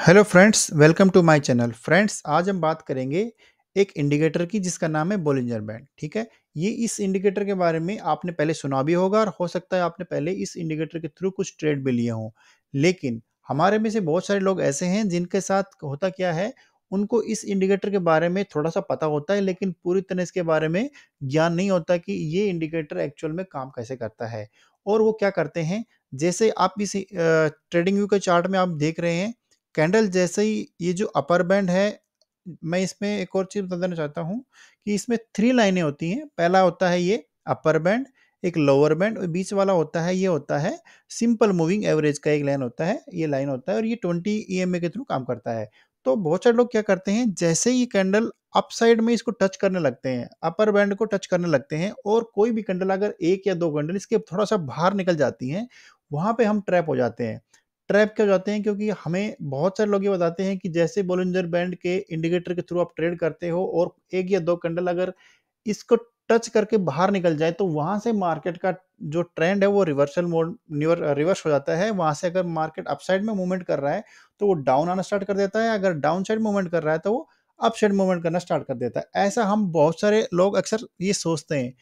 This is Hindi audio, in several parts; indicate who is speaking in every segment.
Speaker 1: hello friends welcome to my channel friends आज हम बात करेंगे एक इंडिकेटर की जिसका नाम है बोलिंजर बैंड ठीक है ये इस इंडिकेटर के बारे में आपने पहले सुना भी होगा और हो सकता है आपने पहले इस इंडिकेटर के थ्रू कुछ ट्रेड भी लिए हों लेकिन हमारे में से बहुत सारे लोग ऐसे हैं जिनके साथ होता क्या है उनको इस इंडिकेटर के बारे में थोड़ा सा पता होता है लेकिन पूरी तरह इसके बारे में ज्ञान नहीं होता कि ये इंडिकेटर एक्चुअल में काम कैसे करता है और वो क्या करते हैं जैसे आप इस ट्रेडिंग व्यू के चार्ट में आप देख रहे हैं कैंडल जैसे ही ये जो अपर बैंड है मैं इसमें एक और चीज़ बता देना चाहता हूँ कि इसमें थ्री लाइनें होती हैं पहला होता है ये अपर बैंड एक लोअर बैंड और बीच वाला होता है ये होता है सिंपल मूविंग एवरेज का एक लाइन होता है ये लाइन होता है और ये ट्वेंटी ई e के थ्रू काम करता है तो बहुत सारे लोग क्या करते हैं जैसे ही कैंडल अप साइड में इसको टच करने लगते हैं अपर बैंड को टच करने लगते हैं और कोई भी कैंडल अगर एक या दो कैंडल इसके थोड़ा सा बाहर निकल जाती हैं वहाँ पे हम ट्रैप हो जाते हैं ट्रैप क्यों जाते हैं क्योंकि हमें बहुत सारे लोग ये बताते हैं कि जैसे बोलिंजर बैंड के इंडिकेटर के थ्रू आप ट्रेड करते हो और एक या दो कंडल अगर इसको टच करके बाहर निकल जाए तो वहां से मार्केट का जो ट्रेंड है वो रिवर्सल मोड रिवर्स हो जाता है वहां से अगर मार्केट अपसाइड में मूवमेंट कर रहा है तो वो डाउन आना स्टार्ट कर देता है अगर डाउन साइड मूवमेंट कर रहा है तो वो अप साइड मूवमेंट करना स्टार्ट कर देता है ऐसा हम बहुत सारे लोग अक्सर ये सोचते हैं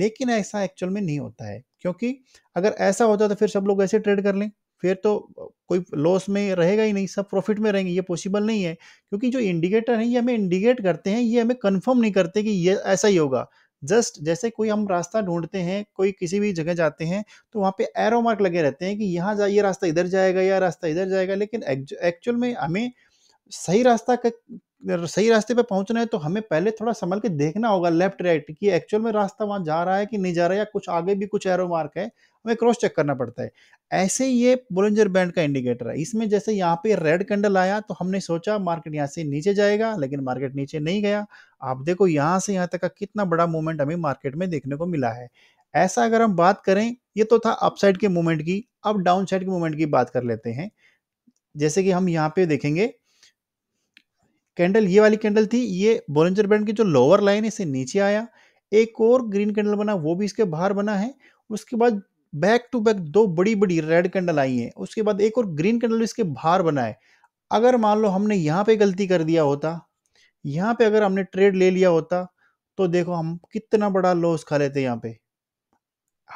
Speaker 1: लेकिन ऐसा एक्चुअल में नहीं होता है क्योंकि अगर ऐसा होता तो फिर सब लोग ऐसे ट्रेड कर लें फिर तो कोई लॉस में रहेगा ही नहीं सब प्रॉफिट में रहेंगे ये पॉसिबल नहीं है क्योंकि जो इंडिकेटर हैं ये हमें इंडिकेट करते हैं ये हमें कंफर्म नहीं करते कि ये ऐसा ही होगा जस्ट जैसे कोई हम रास्ता ढूंढते हैं कोई किसी भी जगह जाते हैं तो वहाँ पे एरो मार्क लगे रहते हैं कि यहाँ जा ये रास्ता इधर जाएगा या रास्ता इधर जाएगा लेकिन एक्चुअल में हमें सही रास्ता का सही रास्ते पे पहुंचना है तो हमें पहले थोड़ा संभल के देखना होगा लेफ्ट राइट कि एक्चुअल में रास्ता वहाँ जा रहा है कि नहीं जा रहा है या कुछ आगे भी कुछ एरो मार्क है हमें क्रॉस चेक करना पड़ता है ऐसे ये बोलेंजर बैंड का इंडिकेटर है इसमें जैसे यहाँ पे रेड कैंडल आया तो हमने सोचा मार्केट यहाँ से नीचे जाएगा लेकिन मार्केट नीचे नहीं गया आप देखो यहाँ से यहाँ तक का कितना बड़ा मूवमेंट हमें मार्केट में देखने को मिला है ऐसा अगर हम बात करें ये तो था अपसाइड के मूवमेंट की अब डाउन साइड के मूवमेंट की बात कर लेते हैं जैसे कि हम यहाँ पे देखेंगे कैंडल ये वाली कैंडल थी ये बोलेंजर बैंड की जो लोअर लाइन है इसे नीचे आया एक और ग्रीन कैंडल बना वो भी इसके बाहर बना है उसके बाद बैक टू बैक दो बड़ी बड़ी रेड कैंडल आई हैं उसके बाद एक और ग्रीन कैंडल इसके बाहर बना है अगर मान लो हमने यहाँ पे गलती कर दिया होता यहाँ पे अगर हमने ट्रेड ले लिया होता तो देखो हम कितना बड़ा लॉस खा लेते यहाँ पे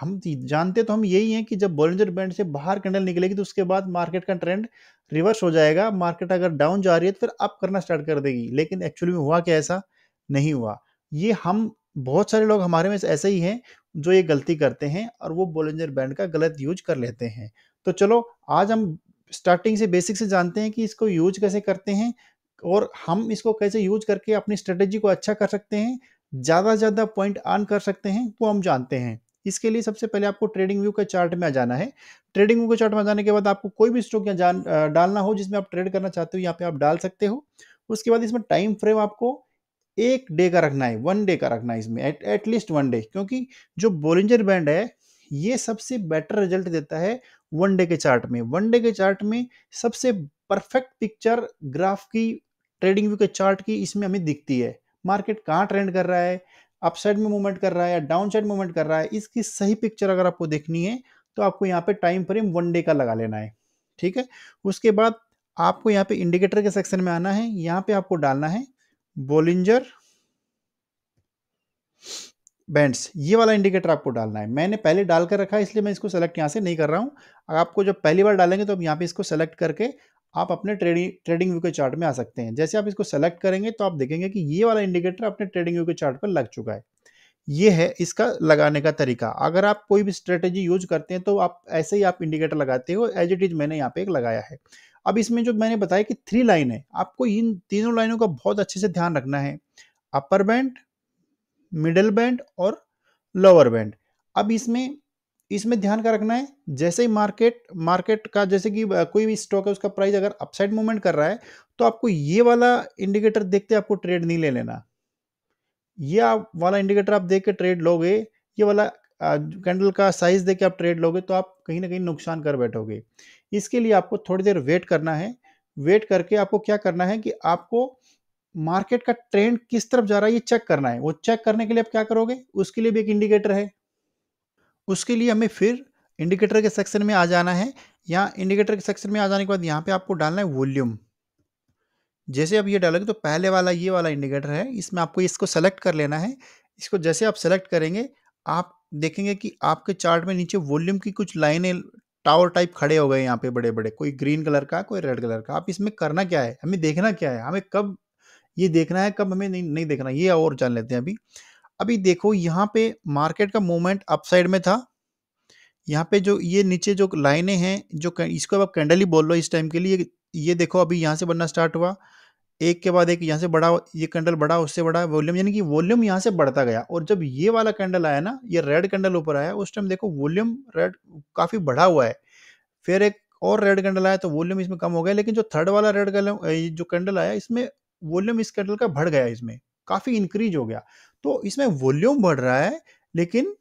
Speaker 1: हम जानते तो हम यही हैं कि जब बोलेंजर बैंड से बाहर कैंडल निकलेगी तो उसके बाद मार्केट का ट्रेंड रिवर्स हो जाएगा मार्केट अगर डाउन जा रही है तो फिर अप करना स्टार्ट कर देगी लेकिन एक्चुअली में हुआ क्या ऐसा नहीं हुआ ये हम बहुत सारे लोग हमारे में ऐसे ही हैं जो ये गलती करते हैं और वो बोलेंजर बैंड का गलत यूज कर लेते हैं तो चलो आज हम स्टार्टिंग से बेसिक से जानते हैं कि इसको यूज कैसे करते हैं और हम इसको कैसे यूज करके अपनी स्ट्रेटेजी को अच्छा कर सकते हैं ज़्यादा ज़्यादा पॉइंट अर्न कर सकते हैं वो हम जानते हैं इसके लिए सबसे पहले आपको ट्रेडिंग व्यू के चार्ट में आ जाना है ट्रेडिंग व्यू के चार्ट में आ जाने के बाद आपको कोई भी स्टॉक यहाँ डालना हो जिसमें आप ट्रेड करना चाहते हो यहाँ पे आप डाल सकते हो उसके बाद इसमें टाइम फ्रेम आपको एक डे का रखना है वन डे का रखना है इसमें एटलीस्ट वन डे क्योंकि जो बोलिंजर बैंड है ये सबसे बेटर रिजल्ट देता है वन डे के चार्ट में वन डे के चार्ट में सबसे परफेक्ट पिक्चर ग्राफ की ट्रेडिंग व्यू के चार्ट की इसमें हमें दिखती है मार्केट कहाँ ट्रेंड कर रहा है अपसाइड में मूवमेंट कर रहा है या डाउन साइड मूवमेंट कर रहा है इसकी सही पिक्चर अगर आपको देखनी है तो आपको यहाँ पे टाइम फ्रेम वन डे का लगा लेना है ठीक है उसके बाद आपको यहाँ पे इंडिकेटर के सेक्शन में आना है यहाँ पे आपको डालना है बोलिंजर बैंड्स ये वाला इंडिकेटर आपको डालना है मैंने पहले डाल कर रखा है इसलिए मैं इसको सेलेक्ट यहाँ से नहीं कर रहा हूँ आपको जब पहली बार डालेंगे तो आप यहाँ पे इसको सेलेक्ट करके आप अपने ट्रेडिंग ट्रेडिंग व्यू के चार्ट में आ सकते हैं जैसे आप इसको सेलेक्ट करेंगे तो आप देखेंगे कि ये वाला इंडिकेटर अपने ट्रेडिंग व्यू के चार्ट पर लग चुका है ये है इसका लगाने का तरीका अगर आप कोई भी स्ट्रेटेजी यूज करते हैं तो आप ऐसे ही आप इंडिकेटर लगाते हो एज इट इज मैंने यहाँ पे एक लगाया है अब इसमें जो मैंने बताया कि थ्री लाइन है आपको इन तीनों लाइनों का बहुत अच्छे से ध्यान रखना है अपर बैंड मिडल बैंड और लोअर बैंड अब इसमें इसमें ध्यान का रखना है जैसे ही मार्केट मार्केट का जैसे कि कोई भी स्टॉक है उसका प्राइस अगर अपसाइड मूवमेंट कर रहा है तो आपको ये वाला इंडिकेटर देखते आपको ट्रेड नहीं ले लेना ये आप वाला इंडिकेटर आप देख के ट्रेड लोगे ये वाला कैंडल का साइज देख के आप ट्रेड लोगे तो आप कहीं ना कहीं नुकसान कर बैठोगे इसके लिए आपको थोड़ी देर वेट करना है वेट करके आपको क्या करना है कि आपको मार्केट का ट्रेंड किस तरफ जा रहा है ये चेक करना है वो चेक करने के लिए आप क्या करोगे उसके लिए भी एक इंडिकेटर है उसके लिए हमें फिर इंडिकेटर के सेक्शन में आ जाना है या इंडिकेटर के सेक्शन में आ जाने के बाद यहाँ पे आपको डालना है वॉल्यूम जैसे आप ये डालोगे तो पहले वाला ये वाला इंडिकेटर है इसमें आपको इसको सेलेक्ट कर लेना है इसको जैसे आप सेलेक्ट करेंगे आप देखेंगे कि आपके चार्ट में नीचे वॉल्यूम की कुछ लाइनें टावर टाइप खड़े हो गए यहाँ पे बड़े बड़े कोई ग्रीन कलर का कोई रेड कलर का आप इसमें करना क्या है हमें देखना क्या है हमें कब ये देखना है कब हमें नहीं नहीं देखना ये और जान लेते हैं अभी अभी देखो यहाँ पे मार्केट का मूवमेंट अपसाइड में था यहाँ पे जो ये नीचे जो लाइनें हैं जो इसको अब कैंडल ही बोल लो इस टाइम के लिए ये देखो अभी यहाँ से बनना स्टार्ट हुआ एक के बाद एक यहाँ से बढ़ा ये कैंडल बढ़ा उससे बढ़ा वॉल्यूम यानी कि वॉल्यूम यहाँ से बढ़ता गया और जब ये वाला कैंडल आया ना ये रेड कैंडल ऊपर आया उस टाइम देखो वॉल्यूम रेड काफ़ी बढ़ा हुआ है फिर एक और रेड कैंडल आया तो वॉल्यूम इसमें कम हो गया लेकिन जो थर्ड वाला रेड कैंडल जो कैंडल आया इसमें वॉल्यूम इस कैंडल का बढ़ गया इसमें काफ़ी इंक्रीज हो गया तो इसमें वॉल्यूम बढ़ रहा है लेकिन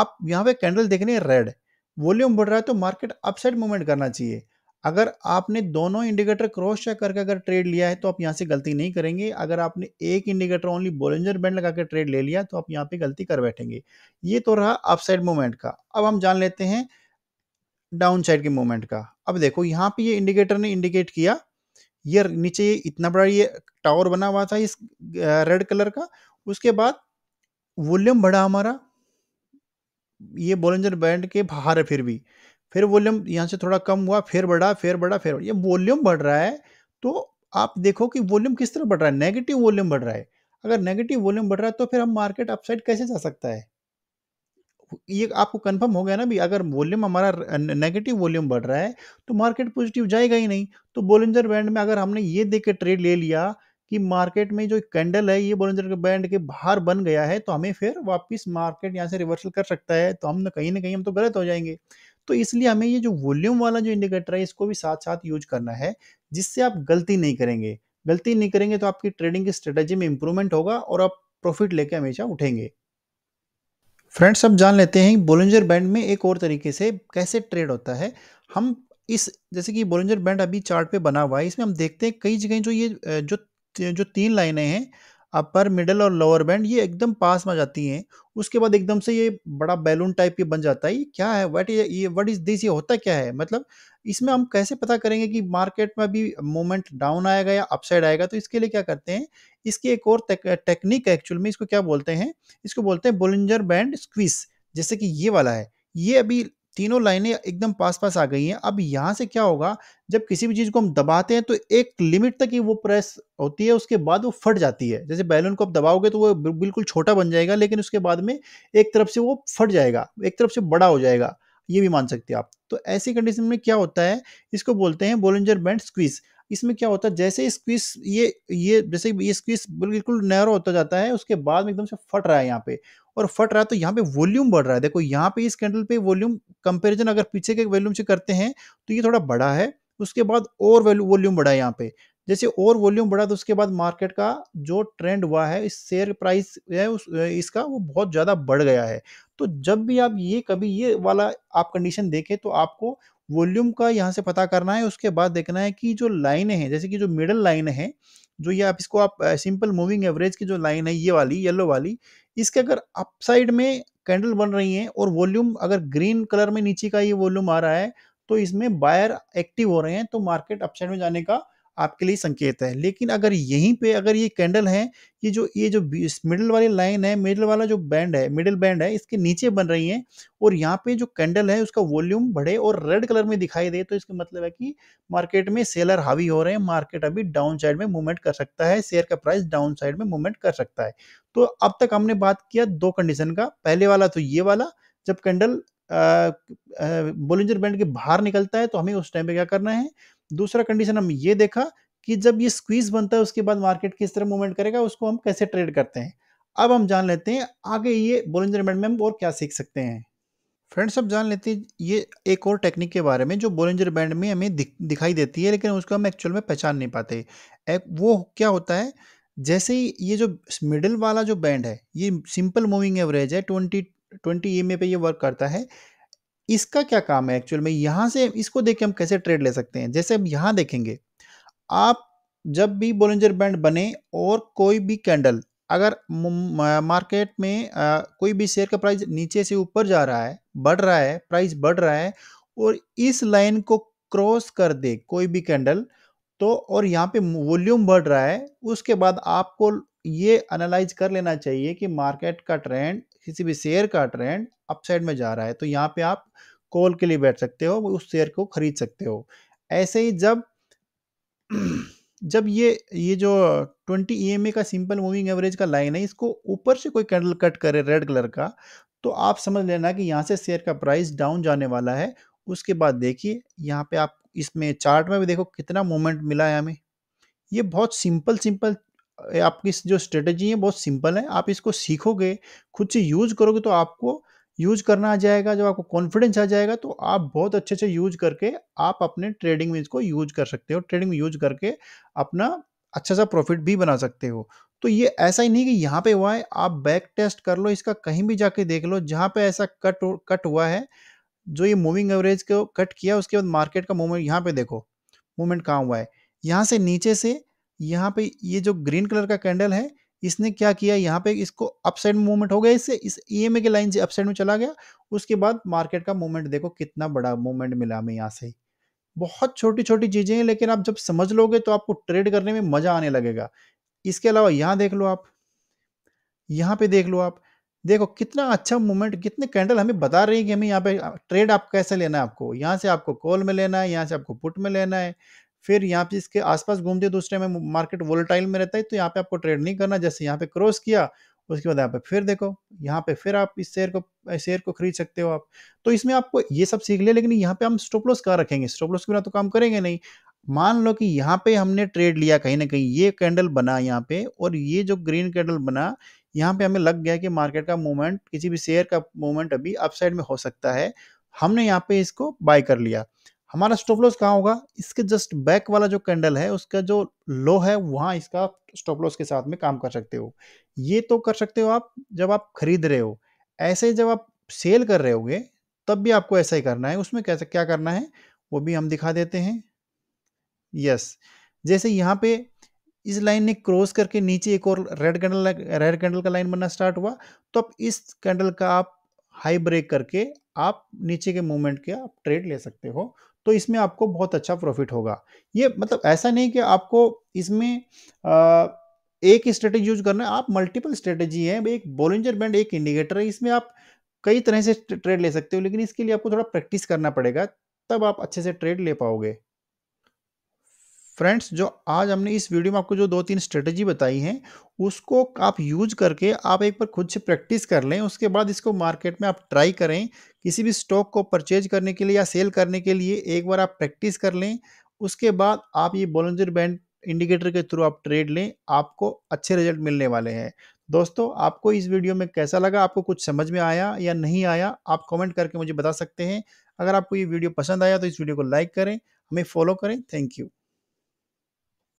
Speaker 1: आप यहाँ पे कैंडल देख रहे हैं रेड वॉल्यूम बढ़ रहा है तो मार्केट अपसाइड मूवमेंट करना चाहिए अगर आपने दोनों इंडिकेटर क्रॉस चेक करके अगर ट्रेड लिया है तो आप यहाँ से गलती नहीं करेंगे अगर आपने एक इंडिकेटर ओनली बोलेंजर बैंड लगा के ट्रेड ले लिया तो आप यहाँ पे गलती कर बैठेंगे ये तो रहा अपसाइड मूवमेंट का अब हम जान लेते हैं डाउन साइड के मूवमेंट का अब देखो यहाँ पे ये इंडिकेटर ने इंडिकेट किया ये नीचे ये इतना बड़ा ये टावर बना हुआ था इस रेड कलर का उसके बाद वॉल्यूम बढ़ा हमारा ये बोलेंजर बैंड के बाहर है फिर भी फिर वॉल्यूम यहाँ से थोड़ा कम हुआ फिर बढ़ा फिर बढ़ा फिर बढ़ा ये वॉल्यूम बढ़ रहा है तो आप देखो कि वॉल्यूम किस तरह बढ़ रहा है नेगेटिव वॉल्यूम बढ़ रहा है अगर नेगेटिव वॉल्यूम बढ़ रहा है तो फिर हम मार्केट अपसाइड कैसे जा सकता है ये आपको कंफर्म हो गया ना भी अगर वॉल्यूम हमारा नेगेटिव वॉल्यूम बढ़ रहा है तो मार्केट पॉजिटिव जाएगा ही नहीं तो बोलिंजर बैंड में अगर हमने ये देख के ट्रेड ले लिया कि मार्केट में जो कैंडल है ये बोलिंजर बैंड के बाहर बन गया है तो हमें फिर वापस मार्केट यहाँ से रिवर्सल कर सकता है तो हम कहीं ना कहीं हम तो गलत हो जाएंगे तो इसलिए हमें ये जो वॉल्यूम वाला जो इंडिकेटर है इसको भी साथ साथ यूज करना है जिससे आप गलती नहीं करेंगे गलती नहीं करेंगे तो आपकी ट्रेडिंग की स्ट्रेटेजी में इंप्रूवमेंट होगा और आप प्रॉफिट लेके हमेशा उठेंगे फ्रेंड्स अब जान लेते हैं बोलेंजर बैंड में एक और तरीके से कैसे ट्रेड होता है हम इस जैसे कि बोलेंजर बैंड अभी चार्ट पे बना हुआ है इसमें हम देखते हैं कई जगह जो ये जो जो तीन लाइनें हैं अपर मिडल और लोअर बैंड ये एकदम पास में जाती हैं उसके बाद एकदम से ये बड़ा बैलून टाइप की बन जाता है ये क्या है वट ये वट इज़ दिस ये होता क्या है मतलब इसमें हम कैसे पता करेंगे कि मार्केट में अभी मोमेंट डाउन आएगा या अपसाइड आएगा तो इसके लिए क्या करते हैं इसकी एक और टेक्निक है एक्चुअल में इसको क्या बोलते हैं इसको बोलते हैं बोलिंजर बैंड स्क्वीज जैसे कि ये वाला है ये अभी तीनों लाइनें एकदम पास पास आ गई हैं अब यहाँ से क्या होगा जब किसी भी चीज़ को हम दबाते हैं तो एक लिमिट तक ही वो प्रेस होती है उसके बाद वो फट जाती है जैसे बैलून को आप दबाओगे तो वो बिल्कुल छोटा बन जाएगा लेकिन उसके बाद में एक तरफ से वो फट जाएगा एक तरफ से बड़ा हो जाएगा ये भी मान सकते हैं आप तो ऐसी कंडीशन में क्या होता है इसको बोलते हैं बोलेंजर बैंड स्क्वीज़ इसमें क्या होता है जैसे स्क्विस ये ये जैसे ये स्क्विस बिल्कुल नैरो होता जाता है उसके बाद में एकदम से फट रहा है यहाँ पे और फट रहा है तो यहाँ पे वॉल्यूम बढ़ रहा है देखो यहाँ पे इस कैंडल पे वॉल्यूम कंपेरिजन अगर पीछे के वॉल्यूम से करते हैं तो ये थोड़ा बड़ा है उसके बाद और वैल्यू वॉल्यूम बढ़ा है यहाँ पे जैसे और वॉल्यूम बढ़ा तो उसके बाद मार्केट का जो ट्रेंड हुआ है इस शेयर प्राइस है उस इसका वो बहुत ज़्यादा बढ़ गया है तो जब भी आप ये कभी ये वाला आप कंडीशन देखें तो आपको वॉल्यूम का यहाँ से पता करना है उसके बाद देखना है कि जो लाइनें हैं जैसे कि जो मिडल लाइन है जो ये आप इसको आप सिंपल मूविंग एवरेज की जो लाइन है ये वाली येलो वाली इसके अगर अप साइड में कैंडल बन रही है और वॉल्यूम अगर ग्रीन कलर में नीचे का ये वॉल्यूम आ रहा है तो इसमें बायर एक्टिव हो रहे हैं तो मार्केट अपसाइड में जाने का आपके लिए संकेत है लेकिन अगर यहीं पे अगर ये कैंडल है ये जो ये जो मिडिल वाली लाइन है मिडिल वाला जो बैंड है मिडिल बैंड है इसके नीचे बन रही है और यहाँ पे जो कैंडल है उसका वॉल्यूम बढ़े और रेड कलर में दिखाई दे तो इसका मतलब है कि मार्केट में सेलर हावी हो रहे हैं मार्केट अभी डाउन साइड में मूवमेंट कर सकता है शेयर का प्राइस डाउन साइड में मूवमेंट कर सकता है तो अब तक हमने बात किया दो कंडीशन का पहले वाला तो ये वाला जब कैंडल बोलिंजर बैंड के बाहर निकलता है तो हमें उस टाइम पे क्या करना है दूसरा कंडीशन हम ये देखा कि जब ये स्क्वीज बनता है उसके बाद मार्केट किस तरह मूवमेंट करेगा उसको हम कैसे ट्रेड करते हैं अब हम जान लेते हैं आगे ये बोलिंजर बैंड में हम और क्या सीख सकते हैं फ्रेंड्स अब जान लेते हैं ये एक और टेक्निक के बारे में जो बोलिंजर बैंड में हमें दिख, दिखाई देती है लेकिन उसको हम एक्चुअल में पहचान नहीं पाते वो क्या होता है जैसे ही ये जो मिडिल वाला जो बैंड है ये सिंपल मूविंग एवरेज है ट्वेंटी ट्वेंटी ई पे ये वर्क करता है इसका क्या काम है एक्चुअल में यहाँ से इसको देख के हम कैसे ट्रेड ले सकते हैं जैसे हम यहाँ देखेंगे आप जब भी बोलेंजर बैंड बने और कोई भी कैंडल अगर मार्केट में आ, कोई भी शेयर का प्राइस नीचे से ऊपर जा रहा है बढ़ रहा है प्राइस बढ़ रहा है और इस लाइन को क्रॉस कर दे कोई भी कैंडल तो और यहाँ पे वॉल्यूम बढ़ रहा है उसके बाद आपको ये एनालाइज कर लेना चाहिए कि मार्केट का ट्रेंड किसी भी शेयर का ट्रेंड अपसाइड में जा रहा है तो यहाँ पे आप कॉल के लिए बैठ सकते हो उस शेयर को खरीद सकते हो ऐसे ही जब जब ये ये जो 20 ई e का सिंपल मूविंग एवरेज का लाइन है इसको ऊपर से कोई कैंडल कट करे रेड कलर का तो आप समझ लेना कि यहाँ से शेयर का प्राइस डाउन जाने वाला है उसके बाद देखिए यहाँ पे आप इसमें चार्ट में भी देखो कितना मोमेंट मिला है हमें ये बहुत सिंपल सिंपल आपकी जो स्ट्रेटजी है बहुत सिंपल है आप इसको सीखोगे खुद से यूज़ करोगे तो आपको यूज करना आ जाएगा जब आपको कॉन्फिडेंस आ जाएगा तो आप बहुत अच्छे से यूज करके आप अपने ट्रेडिंग में इसको यूज कर सकते हो ट्रेडिंग में यूज करके अपना अच्छा सा प्रॉफिट भी बना सकते हो तो ये ऐसा ही नहीं कि यहाँ पे हुआ है आप बैक टेस्ट कर लो इसका कहीं भी जाके देख लो जहाँ पे ऐसा कट कट हुआ है जो ये मूविंग एवरेज को कट किया उसके बाद मार्केट का मूवमेंट यहाँ पे देखो मूवमेंट कहाँ हुआ है यहाँ से नीचे से यहाँ पे ये जो ग्रीन कलर का कैंडल है इसने क्या किया यहाँ पे इसको अपसाइड में मूवमेंट हो गया इससे इस ई के लाइन से अपसाइड में चला गया उसके बाद मार्केट का मूवमेंट देखो कितना बड़ा मूवमेंट मिला हमें यहाँ से बहुत छोटी छोटी चीज़ें हैं लेकिन आप जब समझ लोगे तो आपको ट्रेड करने में मज़ा आने लगेगा इसके अलावा यहाँ देख लो आप यहाँ पे देख लो आप देखो कितना अच्छा मूवमेंट कितने कैंडल हमें बता रही है कि हमें यहाँ पे ट्रेड आप कैसे लेना है आपको यहाँ से आपको कॉल में लेना है यहाँ से आपको पुट में लेना है फिर यहाँ पे इसके आसपास घूमते दूसरे में मार्केट वोलेटाइल में रहता है तो यहाँ पे आपको ट्रेड नहीं करना जैसे यहाँ पे क्रॉस किया उसके बाद यहाँ पे फिर देखो यहाँ पे फिर आप इस शेयर को शेयर को खरीद सकते हो आप तो इसमें आपको ये सब सीख लिया लेकिन यहाँ पे हम स्टॉप लॉस कहाँ रखेंगे स्टॉप लॉस के बिना तो काम करेंगे नहीं मान लो कि यहाँ पे हमने ट्रेड लिया कहीं ना कहीं ये कैंडल बना यहाँ पे और ये जो ग्रीन कैंडल बना यहाँ पे हमें लग गया कि मार्केट का मूवमेंट किसी भी शेयर का मूवमेंट अभी अपसाइड में हो सकता है हमने यहाँ पे इसको बाय कर लिया हमारा स्टॉप लॉस कहाँ होगा इसके जस्ट बैक वाला जो कैंडल है उसका जो लो है वहाँ इसका स्टॉप लॉस के साथ में काम कर सकते हो ये तो कर सकते हो आप जब आप खरीद रहे हो ऐसे जब आप सेल कर रहे होगे तब भी आपको ऐसा ही करना है उसमें कैसे क्या करना है वो भी हम दिखा देते हैं यस जैसे यहाँ पे इस लाइन ने क्रॉस करके नीचे एक और रेड कैंडल रेड कैंडल का लाइन बनना स्टार्ट हुआ तो अब इस कैंडल का आप हाई ब्रेक करके आप नीचे के मूवमेंट के आप ट्रेड ले सकते हो तो इसमें आपको बहुत अच्छा प्रॉफिट होगा ये मतलब ऐसा नहीं कि आपको इसमें आ, एक स्ट्रेटेजी यूज करना है आप मल्टीपल स्ट्रेटेजी है एक बोलेंजर बैंड एक इंडिकेटर है इसमें आप कई तरह से ट्रेड ले सकते हो लेकिन इसके लिए आपको थोड़ा प्रैक्टिस करना पड़ेगा तब आप अच्छे से ट्रेड ले पाओगे फ्रेंड्स जो आज हमने इस वीडियो में आपको जो दो तीन स्ट्रेटजी बताई हैं उसको आप यूज करके आप एक बार खुद से प्रैक्टिस कर लें उसके बाद इसको मार्केट में आप ट्राई करें किसी भी स्टॉक को परचेज करने के लिए या सेल करने के लिए एक बार आप प्रैक्टिस कर लें उसके बाद आप ये बॉलेंजर बैंड इंडिकेटर के थ्रू आप ट्रेड लें आपको अच्छे रिजल्ट मिलने वाले हैं दोस्तों आपको इस वीडियो में कैसा लगा आपको कुछ समझ में आया या नहीं आया आप कमेंट करके मुझे बता सकते हैं अगर आपको ये वीडियो पसंद आया तो इस वीडियो को लाइक करें हमें फॉलो करें थैंक यू